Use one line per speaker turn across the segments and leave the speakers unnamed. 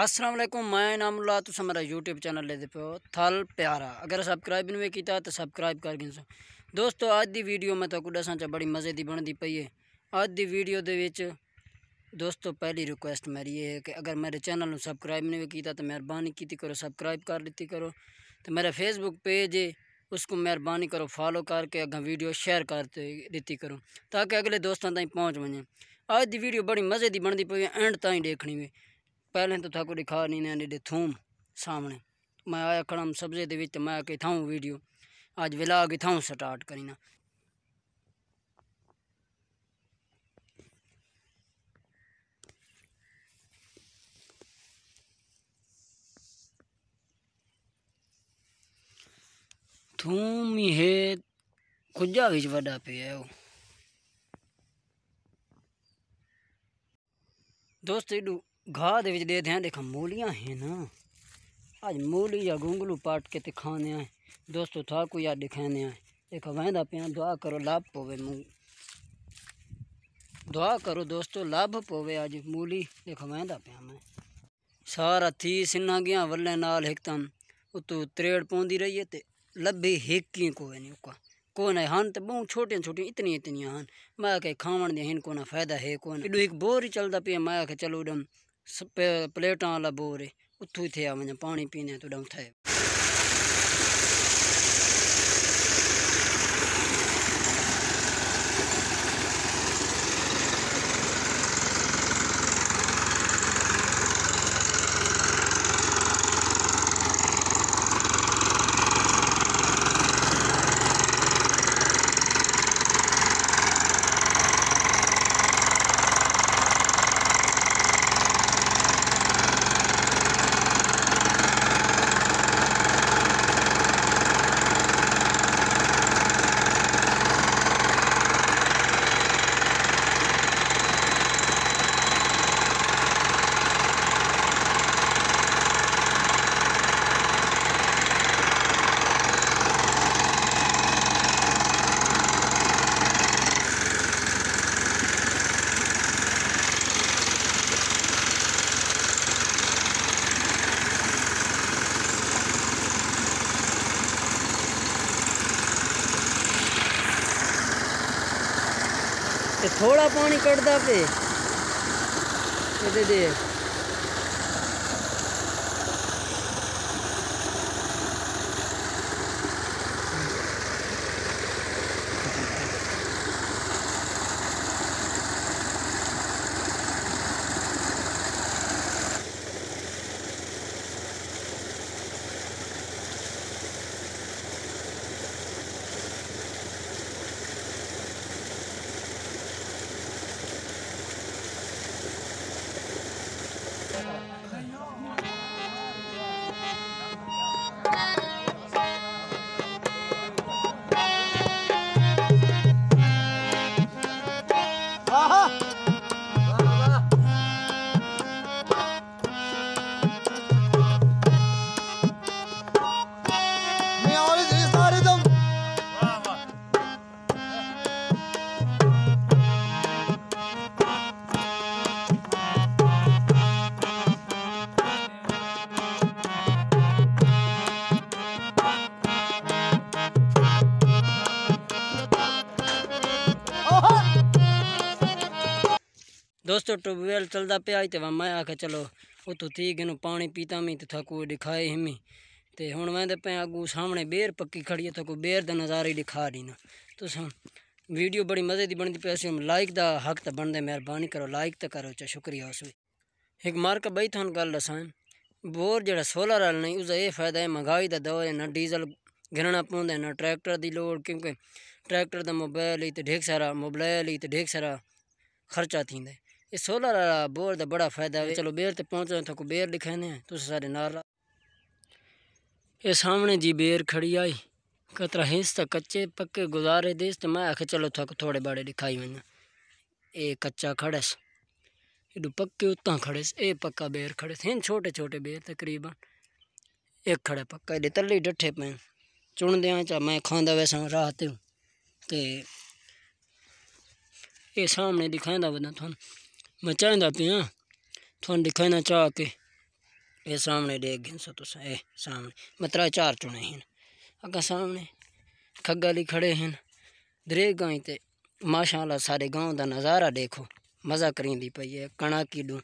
असलम मैं मैं ला तुस मेरा यूट्यूब चैनल लेते पे हो थल प्यारा अगर सब्सक्राइब नहीं किया तो सब्सक्राइब कर गए दोस्तों आज की वीडियो मैं तक दसा च बड़ी मज़े की बनती पई है आज की वीडियो दे दोस्तों पहली रिक्वेस्ट मेरी ये है कि अगर मेरे चैनल में सब्सक्राइब नहीं किया तो मेहरबानी की करो सब्सक्राइब कर लीती करो तो मेरा फेसबुक पेज है उसको मेहरबानी करो फॉलो करके अगर वीडियो शेयर कर दी करो ताकि अगले दोस्तों तक पहुँच बने आज की वीडियो बड़ी मज़े की बनती पी है एंड तीन देखनी हुई पहले तो था को दिखा नहीं ने थूम सामने मैं आया खड़ा सब्जे के बच्चे मैं कि थाऊँ वीडियो अज विला कि थाऊँ स्टार्ट करी ना थूम ही है खुजा बिच वा पे है वो दोस्त एडू घाह दे देखा मूलियाँ है ना अज मूली या गुंगलू पाट के खाने आए दोस्तों था कोई या दिखाने आए देखा वहदा पे दुआ करो लाभ पोवे मूंग दुआ करो दोस्तों लाभ पोवे अज मूली देखा वहदा पे मैं सारा थी सिन्ना गया वल्ले नाल एकदम उतो त्रेड़ पौधी रही है लभी हिक ही कोई नहीं उका को है हन तो बहुत छोटी छोटी इतनी इतनी हन मैं के खावन दिन को फायदा है कोन एडो एक बोर ही चलता पे मैं के चलो डम प्लेटां आह्ला बोर ऐ उत्थूं इत्थें आवा पानी पीने तो उत्थें ਤੇ ਥੋੜਾ ਪਾਣੀ ਕੱਢਦਾ ਪਏ ਇਹਦੇ ਦੇ દોસ્તો ટબવેલ ચલદા પ્યાજ તે મે આકે ચલો ઓ તો 30 ગન પાણી પીતા મે થકો દેખાય હમી તે હોણ મે દે પ્યાગુ સામને બેર પક્કી ખડીએ તો બેર દ નજારા દેખા દેના તો વીડિયો બડી મજેદી બનદી પસી લાઈક દા હક ત બંદે મહેરબાની કરો લાઈક ત કરો ચા શુક્રિયા હોસવી એક માрка બઈ થન گل રસા બોર્ જડા સોલર હલ નહી ઉસે એ ફાયદા મંગાવી દ દોર નહી ડીઝલ ઘેરણ અપુન ન ટ્રેક્ટર દિ લોડ ક્યું ટ્રેક્ટર દા મોબાઈલ હી તે ઢેક સરા મોબાઈલ હી તે ઢેક સરા ખર્ચા થીને ये सोलर ਵਾਲਾ ਬੋਰ ਦਾ ਬੜਾ ਫਾਇਦਾ ਹੈ ਚਲੋ ਬੇਰ ਤੇ ਪਹੁੰਚੋ ਤਾਂ ਕੋ ਬੇਰ ਦਿਖਾਣੇ ਤੁਸੀਂ ਸਾਰੇ ਨਾਲ ਇਹ ਸਾਹਮਣੇ ਜੀ ਬੇਰ ਖੜੀ ਆਈ कतरा हिंस तो कच्चे पक्के गुजारे देस तो मैं आखे चलो थक थोड़े बड़े दिखाई मैं ये कच्चा खड़स एडो पक्के उतना खड़स ये पक्का बेर खड़े हैं छोटे छोटे बेर तकरीबन एक खड़े पक्का एडे तले डे पे चुन दिया चा मैं खादा वैसा रात तो ये सामने दिखाई वदा थोड़ा मैं चाहता हाँ थो दिखा चाह के ये सामने देख गए तुस ए सामने मैं त्रा चार चुने हैं अगर सामने खग्गा ली खड़े हैं दरे गाई तो माशाला सारे गाँव का नज़ारा देखो मज़ा करी पई है कणा की डू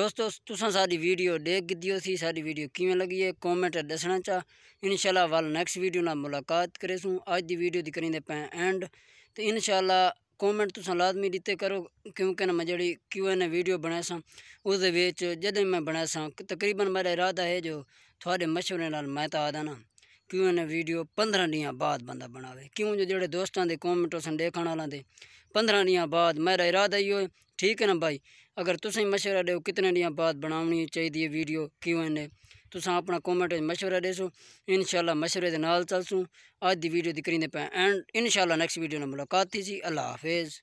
दोस्तों तुसा सारी वीडियो देख दियो सी सारी वीडियो किमें लगी है कॉमेंट दसना चाह इनशाला वाल नैक्सट वीडियो ना मुलाकात सू अज की वीडियो करी दे पैं एंड तो इनशाला कॉमेंट तुम लाजमी दीते करो क्योंकि ना मैं जी क्यू एन ए वीडियो बनाए स उस जद मैं बनाए स तकरीबन मेरा इरादा है जो थोड़े मशवरे मैं तो आदा ना क्यू एन ए वीडियो पंद्रह दिन बाद बंद बनावे क्यों जो जो दोस्तों के कॉमेंट उस देखने वालों के पंद्रह दिन बाद मेरा इरादा ही हो ठीक है ना भाई अगर तुम मशवरा दो कितने दिन बाद बनानी चाहिए वीडियो क्यू एन ए तुम अपना कॉमेंट मशवरा देसो इनशाला मशवरे के नाल चलसूँ अज की वीडियो दिखरी पैं एंड एंड इनशाला नैक्सट वीडियो ने मुलाकात थी अल्लाह हाफिज़